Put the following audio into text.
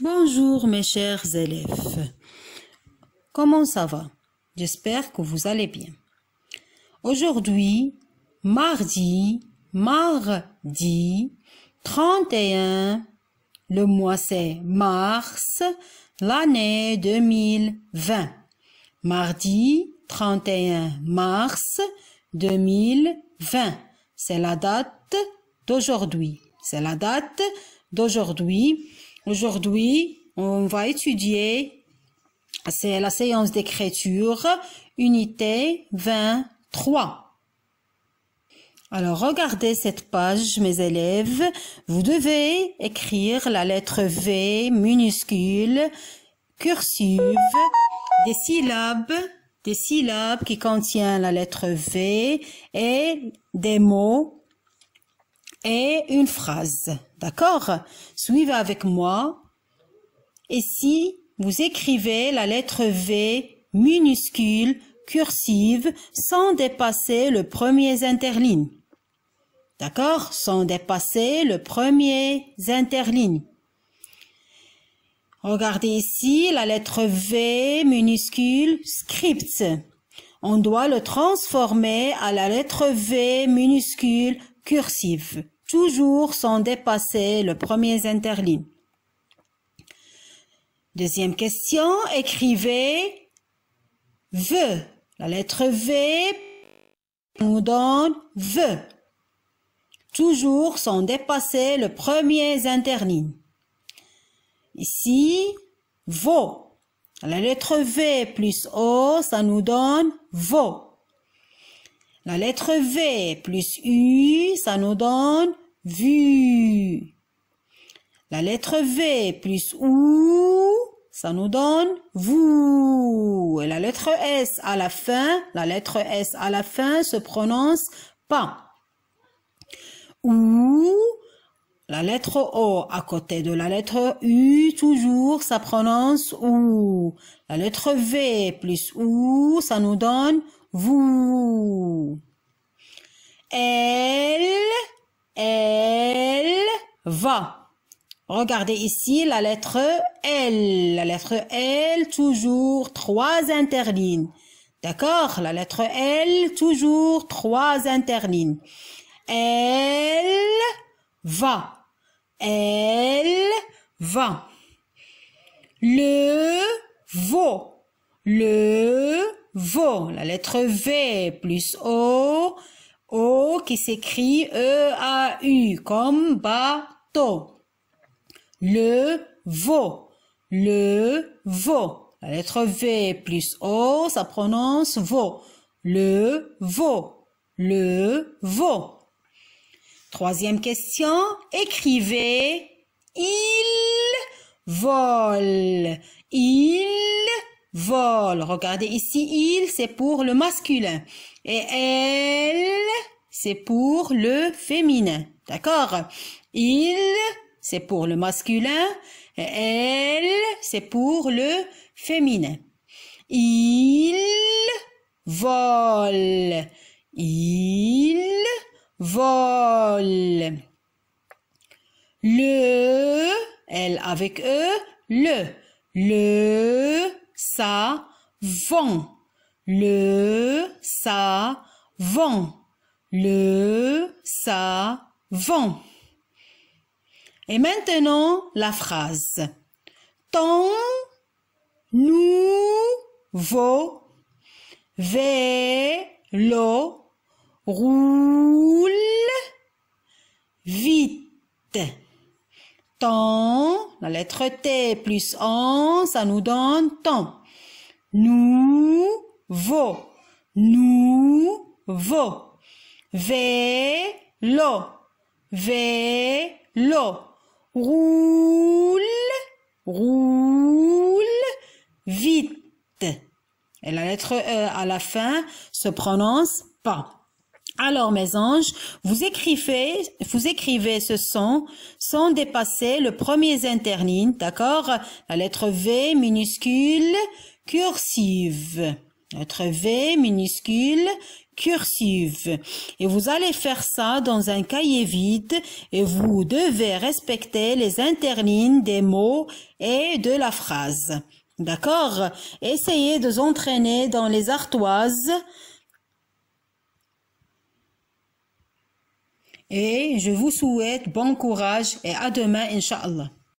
Bonjour mes chers élèves. Comment ça va J'espère que vous allez bien. Aujourd'hui, mardi, mardi 31, le mois c'est mars, l'année 2020. Mardi 31 mars 2020. C'est la date d'aujourd'hui. C'est la date d'aujourd'hui. Aujourd'hui, on va étudier, c'est la séance d'écriture, unité 23. Alors regardez cette page, mes élèves. Vous devez écrire la lettre V minuscule, cursive, des syllabes, des syllabes qui contiennent la lettre V et des mots et une phrase. D'accord Suivez avec moi. Et si vous écrivez la lettre V minuscule, cursive, sans dépasser le premier interligne. D'accord Sans dépasser le premier interligne. Regardez ici la lettre V minuscule script. On doit le transformer à la lettre V minuscule cursive toujours sans dépasser le premier interligne. Deuxième question, écrivez ve. La lettre V nous donne V. Toujours sans dépasser le premier interligne. Ici, VO. La lettre V plus O, ça nous donne VO. La lettre V plus U, ça nous donne vu. La lettre V plus OU, ça nous donne vous. Et la lettre S à la fin, la lettre S à la fin se prononce pas. Ou, la lettre O à côté de la lettre U, toujours, ça prononce OU. La lettre V plus OU, ça nous donne vous. Elle, elle va. Regardez ici la lettre L. La lettre L, toujours trois interlignes. D'accord La lettre L, toujours trois interlignes. Elle va. Elle va. Le vaut. Le vaut, La lettre V plus O O qui s'écrit E-A-U comme bateau. Le vaut. Le vaut. La lettre V plus O, ça prononce vaut. Le vaut. Le vaut. Troisième question. Écrivez. Il vole. Il Vol. Regardez ici, il, c'est pour le masculin. Et elle, c'est pour le féminin. D'accord Il, c'est pour le masculin. Et elle, c'est pour le féminin. Il vole. Il vole. Le, elle avec E, le. Le ça vont Le ça vont Le ça vont. Et maintenant la phrase. Ton nouveau vélo roule vite. Ton la lettre T plus en, ça nous donne temps. Nous, vo. Nous, vo. Vélo. Vélo. Roule. Roule. Vite. Et la lettre E à la fin se prononce pas. Alors, mes anges, vous écrivez, vous écrivez ce son sans dépasser le premier interline, d'accord? La lettre V minuscule cursive. Lettre V minuscule cursive. Et vous allez faire ça dans un cahier vide et vous devez respecter les interlignes des mots et de la phrase. D'accord? Essayez de vous entraîner dans les artoises Et je vous souhaite bon courage et à demain, Inshallah.